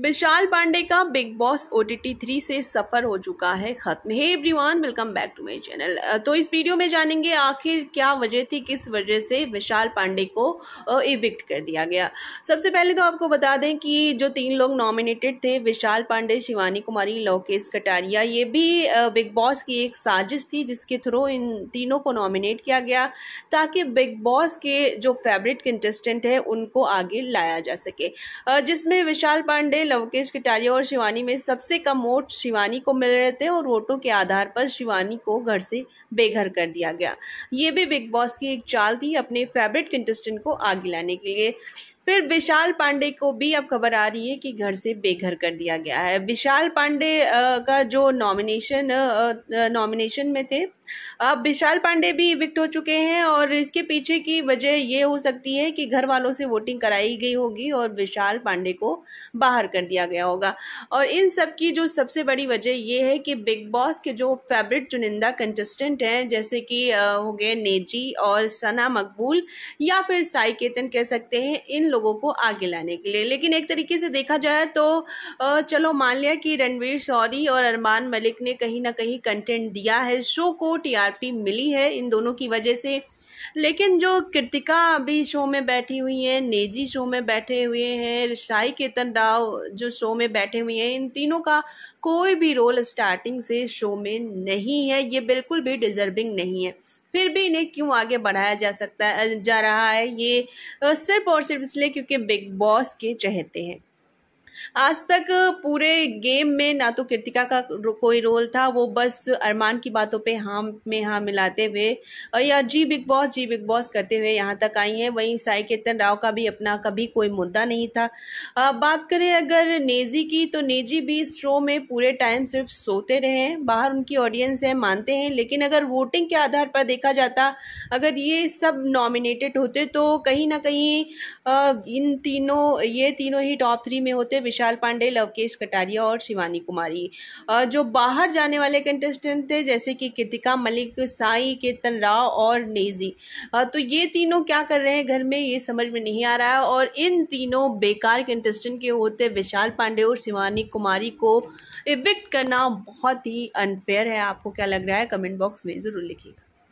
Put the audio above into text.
विशाल पांडे का Bigg Boss O T T three से सफ़र हो चुका है ख़त्म है everyone welcome back to my channel तो इस वीडियो में जानेंगे आखिर क्या वजह थी किस वजह से विशाल पांडे को इविक्ट कर दिया गया सबसे पहले तो आपको बता दें कि जो तीन लोग नॉमिनेटेड थे विशाल पांडे शिवानी कुमारी लोकेश कटारिया ये भी बिग बॉस की एक साजिश थी जिसके थ्रू इन तीनों को नॉमिनेट किया गया ताकि बिग बॉस के जो फेवरेट कंटेस्टेंट हैं उनको आगे लाया जा सके जिसमें विशाल पांडे थे लवकेश कटारिया और शिवानी में सबसे कम वोट शिवानी को मिल रहे थे और वोटों के आधार पर शिवानी को घर से बेघर कर दिया गया ये भी बिग बॉस की एक चाल थी अपने फेवरेट कंटेस्टेंट को आगे लाने के लिए फिर विशाल पांडे को भी अब खबर आ रही है कि घर से बेघर कर दिया गया है विशाल पांडे का जो नॉमिनेशन नॉमिनेशन में थे अब विशाल पांडे भी इविक्ट हो चुके हैं और इसके पीछे की वजह ये हो सकती है कि घर वालों से वोटिंग कराई गई होगी और विशाल पांडे को बाहर कर दिया गया होगा और इन सब की जो सबसे बड़ी वजह ये है कि बिग बॉस के जो फेवरेट चुनिंदा कंटेस्टेंट हैं जैसे कि हो गए नेजी और सना मकबूल या फिर साई केतन कह सकते हैं इन लोगों को आगे लाने के लिए लेकिन एक तरीके से देखा जाए तो चलो मान लिया कि रणवीर सौरी और अरमान मलिक ने कहीं ना कहीं कंटेंट दिया है शो को टीआरपी मिली है इन दोनों की वजह से लेकिन जो कृतिका अभी शो में बैठी हुई हैं नेजी शो में बैठे हुए हैं शाही केतन राव जो शो में बैठे हुए हैं इन तीनों का कोई भी रोल स्टार्टिंग से शो में नहीं है ये बिल्कुल भी डिजर्विंग नहीं है फिर भी इन्हें क्यों आगे बढ़ाया जा सकता है जा रहा है ये सिर्फ और सिर्फ इसलिए क्योंकि बिग बॉस के चहते हैं आज तक पूरे गेम में ना तो कृतिका का कोई रोल था वो बस अरमान की बातों पे हाँ में हाँ मिलाते हुए और या जी बिग बॉस जी बिग बॉस करते हुए यहाँ तक आई हैं वहीं साई केतन राव का भी अपना कभी कोई मुद्दा नहीं था आ, बात करें अगर नेजी की तो नेजी भी इस शो में पूरे टाइम सिर्फ सोते रहे बाहर उनकी ऑडियंस है मानते हैं लेकिन अगर वोटिंग के आधार पर देखा जाता अगर ये सब नॉमिनेटेड होते तो कहीं ना कहीं आ, इन तीनों ये तीनों ही टॉप थ्री में होते विशाल पांडे लवकेश कटारिया और शिवानी कुमारी जो बाहर जाने वाले कंटेस्टेंट थे जैसे कि कृतिका मलिक साई केतन राव और नेजी तो ये तीनों क्या कर रहे हैं घर में ये समझ में नहीं आ रहा है और इन तीनों बेकार कंटेस्टेंट के होते विशाल पांडे और शिवानी कुमारी को इविक्ट करना बहुत ही अनफेयर है आपको क्या लग रहा है कमेंट बॉक्स में ज़रूर लिखिएगा